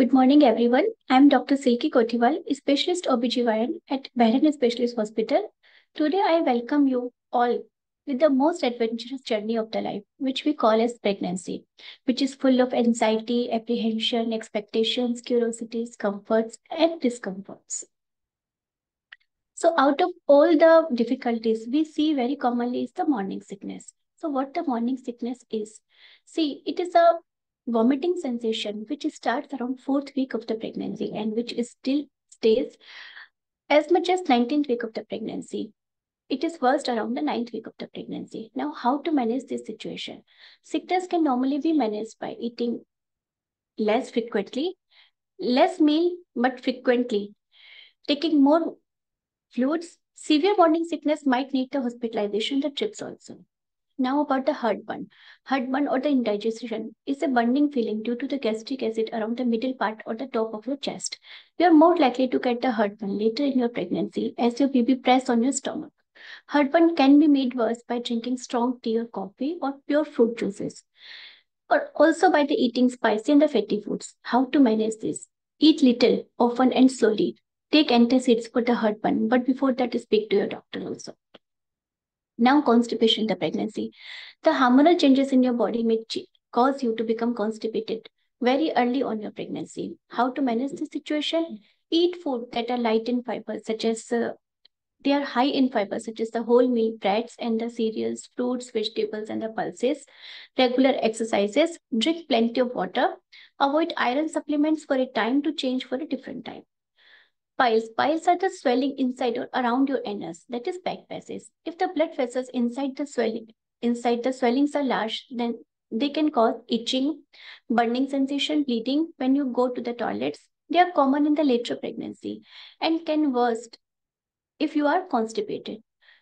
Good morning, everyone. I'm Dr. Silki Kotiwal, specialist OBGYN at Bahrain Specialist Hospital. Today, I welcome you all with the most adventurous journey of the life, which we call as pregnancy, which is full of anxiety, apprehension, expectations, curiosities, comforts, and discomforts. So out of all the difficulties we see very commonly is the morning sickness. So what the morning sickness is? See, it is a vomiting sensation, which starts around fourth week of the pregnancy and which is still stays as much as 19th week of the pregnancy. It is worst around the ninth week of the pregnancy. Now, how to manage this situation? Sickness can normally be managed by eating less frequently, less meal, but frequently, taking more fluids. Severe morning sickness might need the hospitalization, the trips also. Now about the heartburn. Heartburn or the indigestion is a burning feeling due to the gastric acid around the middle part or the top of your chest. You are more likely to get the heartburn later in your pregnancy as your baby press on your stomach. Heartburn can be made worse by drinking strong tea or coffee or pure fruit juices, or also by the eating spicy and the fatty foods. How to manage this? Eat little, often and slowly. Take antacids for the heartburn, but before that, speak to your doctor also. Now constipation the pregnancy. The hormonal changes in your body may cause you to become constipated very early on your pregnancy. How to manage the situation? Eat food that are light in fiber, such as uh, they are high in fiber, such as the whole breads and the cereals, fruits, vegetables, and the pulses. Regular exercises, drink plenty of water, avoid iron supplements for a time to change for a different time. Piles. Piles are the swelling inside or around your anus, that is back passes. If the blood vessels inside the swelling inside the swellings are large, then they can cause itching, burning sensation, bleeding when you go to the toilets. They are common in the later pregnancy and can worst if you are constipated.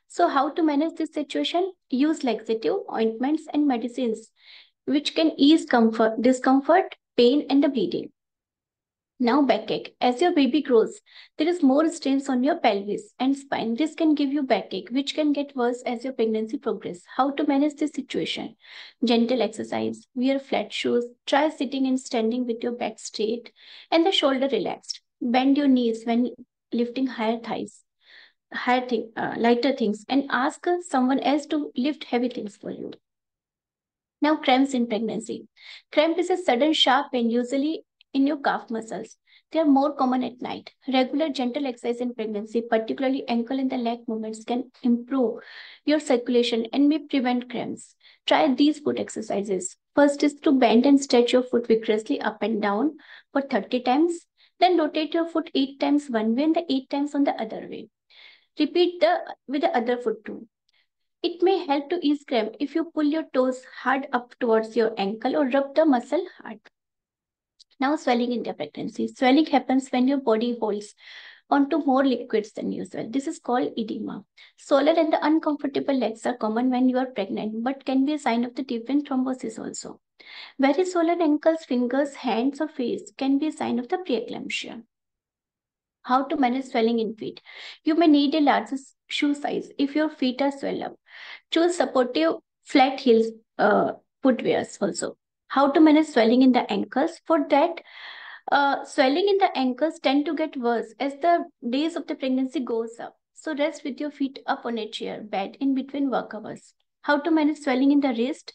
So how to manage this situation? Use laxative, ointments and medicines which can ease comfort, discomfort, pain and the bleeding. Now backache. As your baby grows, there is more strains on your pelvis and spine. This can give you backache, which can get worse as your pregnancy progresses. How to manage this situation? Gentle exercise. Wear flat shoes. Try sitting and standing with your back straight and the shoulder relaxed. Bend your knees when lifting higher thighs, higher thing, uh, lighter things, and ask someone else to lift heavy things for you. Now, cramps in pregnancy. Cramp is a sudden sharp pain, usually in your calf muscles. They are more common at night. Regular gentle exercise in pregnancy, particularly ankle and the leg movements, can improve your circulation and may prevent cramps. Try these foot exercises. First is to bend and stretch your foot vigorously up and down for 30 times. Then rotate your foot 8 times one way and the 8 times on the other way. Repeat the with the other foot too. It may help to ease cramp if you pull your toes hard up towards your ankle or rub the muscle hard. Now swelling in pregnancy. Swelling happens when your body holds onto more liquids than usual. This is called edema. Solar and the uncomfortable legs are common when you are pregnant, but can be a sign of the deep vein thrombosis also. Very swollen ankles, fingers, hands, or face can be a sign of the preeclampsia. How to manage swelling in feet? You may need a larger shoe size if your feet are swelled up. Choose supportive flat heels uh, footwears also how to manage swelling in the ankles. For that, uh, swelling in the ankles tend to get worse as the days of the pregnancy goes up. So rest with your feet up on a chair, bed in between work hours. How to manage swelling in the wrist?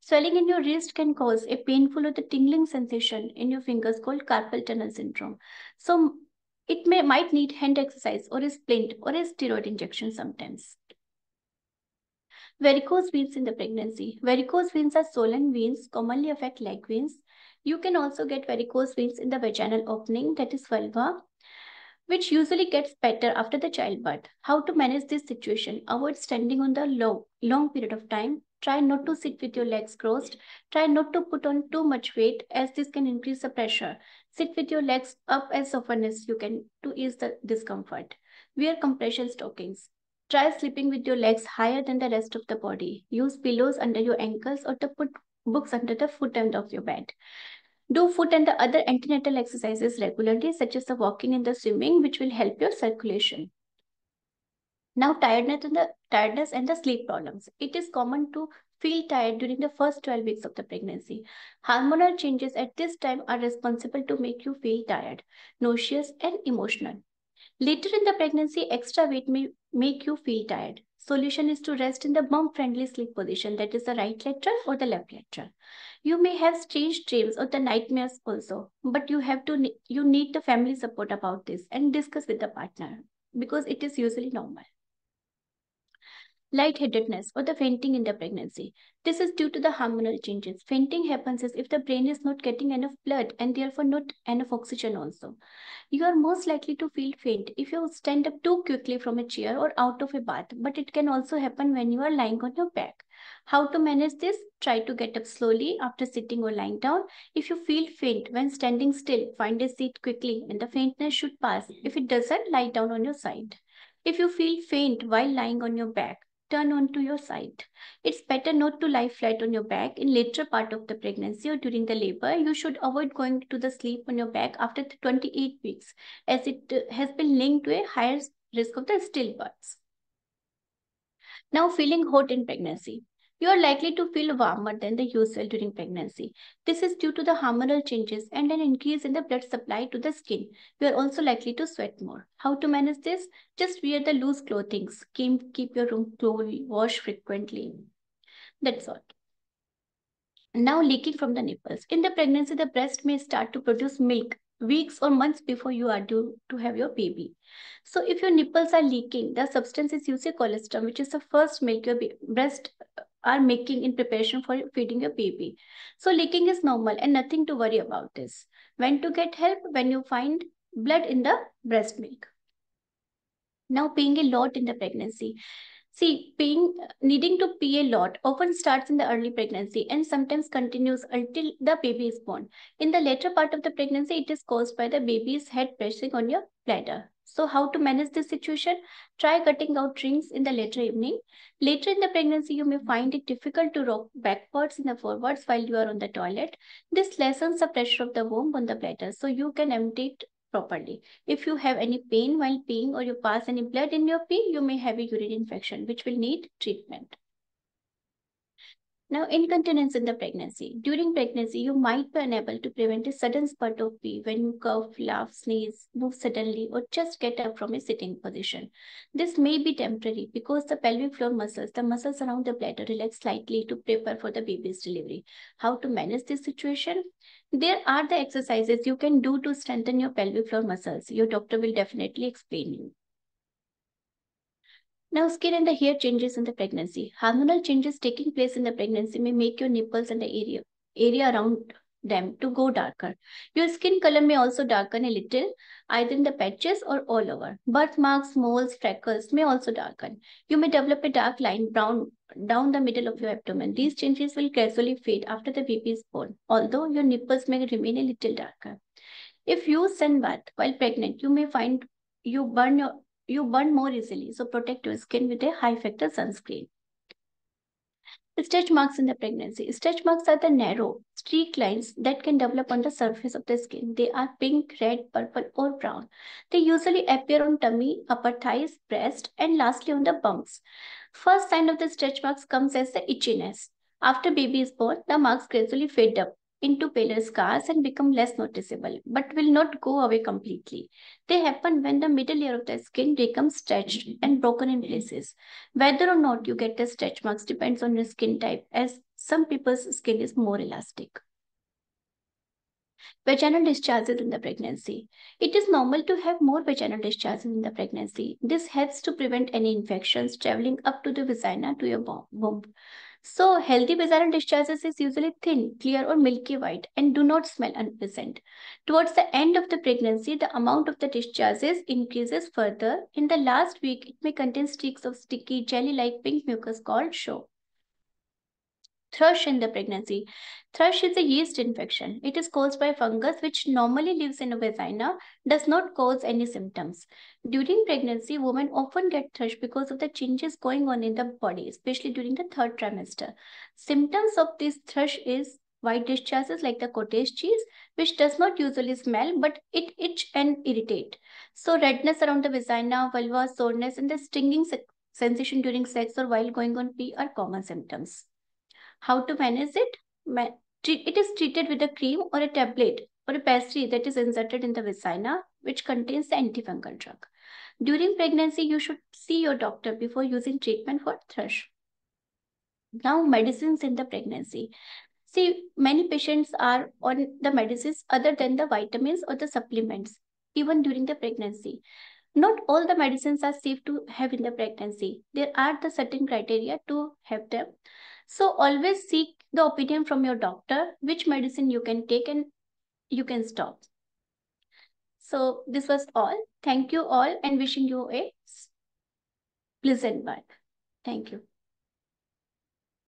Swelling in your wrist can cause a painful or the tingling sensation in your fingers called carpal tunnel syndrome. So it may might need hand exercise or a splint or a steroid injection sometimes. Varicose veins in the pregnancy. Varicose veins are swollen veins, commonly affect leg veins. You can also get varicose veins in the vaginal opening, that is vulva, which usually gets better after the childbirth. How to manage this situation? Avoid standing on the low, long period of time. Try not to sit with your legs crossed. Try not to put on too much weight as this can increase the pressure. Sit with your legs up as often as you can to ease the discomfort. Wear compression stockings. Try sleeping with your legs higher than the rest of the body. Use pillows under your ankles or to put books under the foot end of your bed. Do foot and the other antenatal exercises regularly, such as the walking and the swimming, which will help your circulation. Now, tiredness and the tiredness and the sleep problems. It is common to feel tired during the first 12 weeks of the pregnancy. Hormonal changes at this time are responsible to make you feel tired, nauseous, and emotional. Later in the pregnancy, extra weight may make you feel tired. Solution is to rest in the bum-friendly sleep position, that is the right lateral or the left lateral. You may have strange dreams or the nightmares also, but you have to you need the family support about this and discuss with the partner because it is usually normal lightheadedness, or the fainting in the pregnancy. This is due to the hormonal changes. Fainting happens if the brain is not getting enough blood and therefore not enough oxygen also. You are most likely to feel faint if you stand up too quickly from a chair or out of a bath, but it can also happen when you are lying on your back. How to manage this? Try to get up slowly after sitting or lying down. If you feel faint when standing still, find a seat quickly and the faintness should pass. If it doesn't, lie down on your side. If you feel faint while lying on your back, turn onto your side. It's better not to lie flat on your back in later part of the pregnancy or during the labor. You should avoid going to the sleep on your back after 28 weeks as it uh, has been linked to a higher risk of the stillbirths. Now feeling hot in pregnancy you are likely to feel warmer than the usual during pregnancy. This is due to the hormonal changes and an increase in the blood supply to the skin. You are also likely to sweat more. How to manage this? Just wear the loose clothing. Keep your room cool, wash frequently. That's all. Now leaking from the nipples. In the pregnancy, the breast may start to produce milk weeks or months before you are due to have your baby. So if your nipples are leaking, the substance is usually colostrum, which is the first milk your breast are making in preparation for feeding your baby. So leaking is normal and nothing to worry about this. When to get help? When you find blood in the breast milk. Now peeing a lot in the pregnancy. See, peeing, needing to pee a lot often starts in the early pregnancy and sometimes continues until the baby is born. In the later part of the pregnancy, it is caused by the baby's head pressing on your bladder. So how to manage this situation? Try cutting out drinks in the later evening. Later in the pregnancy, you may find it difficult to rock backwards and forwards while you are on the toilet. This lessens the pressure of the womb on the bladder, so you can empty it properly. If you have any pain while peeing or you pass any blood in your pee, you may have a urine infection, which will need treatment. Now, incontinence in the pregnancy. During pregnancy, you might be unable to prevent a sudden spurt of pee when you cough, laugh, sneeze, move suddenly, or just get up from a sitting position. This may be temporary because the pelvic floor muscles, the muscles around the bladder, relax slightly to prepare for the baby's delivery. How to manage this situation? There are the exercises you can do to strengthen your pelvic floor muscles. Your doctor will definitely explain you. Now skin and the hair changes in the pregnancy. Hormonal changes taking place in the pregnancy may make your nipples and the area, area around them to go darker. Your skin color may also darken a little, either in the patches or all over. Birthmarks, moles, freckles may also darken. You may develop a dark line brown down the middle of your abdomen. These changes will gradually fade after the baby is born, although your nipples may remain a little darker. If you sunbathe bath while pregnant, you may find you burn your you burn more easily. So protect your skin with a high factor sunscreen. Stretch marks in the pregnancy. Stretch marks are the narrow streak lines that can develop on the surface of the skin. They are pink, red, purple, or brown. They usually appear on tummy, upper thighs, breast, and lastly on the bumps. First sign of the stretch marks comes as the itchiness. After baby is born, the marks gradually fade up into paler scars and become less noticeable, but will not go away completely. They happen when the middle layer of the skin becomes stretched and broken in places. Whether or not you get the stretch marks depends on your skin type, as some people's skin is more elastic vaginal discharges in the pregnancy. It is normal to have more vaginal discharges in the pregnancy. This helps to prevent any infections traveling up to the vagina to your womb. So healthy basal discharges is usually thin, clear or milky white and do not smell unpleasant. Towards the end of the pregnancy, the amount of the discharges increases further. In the last week, it may contain streaks of sticky jelly-like pink mucus called show. Thrush in the pregnancy. Thrush is a yeast infection. It is caused by fungus which normally lives in a vagina, does not cause any symptoms. During pregnancy, women often get thrush because of the changes going on in the body, especially during the third trimester. Symptoms of this thrush is white discharges like the cottage cheese, which does not usually smell, but it itch and irritate. So redness around the vagina, vulva, soreness, and the stinging sensation during sex or while going on pee are common symptoms. How to manage it? It is treated with a cream or a tablet or a pastry that is inserted in the vagina, which contains the antifungal drug. During pregnancy, you should see your doctor before using treatment for thrush. Now, medicines in the pregnancy. See, many patients are on the medicines other than the vitamins or the supplements, even during the pregnancy. Not all the medicines are safe to have in the pregnancy. There are the certain criteria to have them. So always seek the opinion from your doctor, which medicine you can take and you can stop. So this was all. Thank you all and wishing you a pleasant one. Thank you.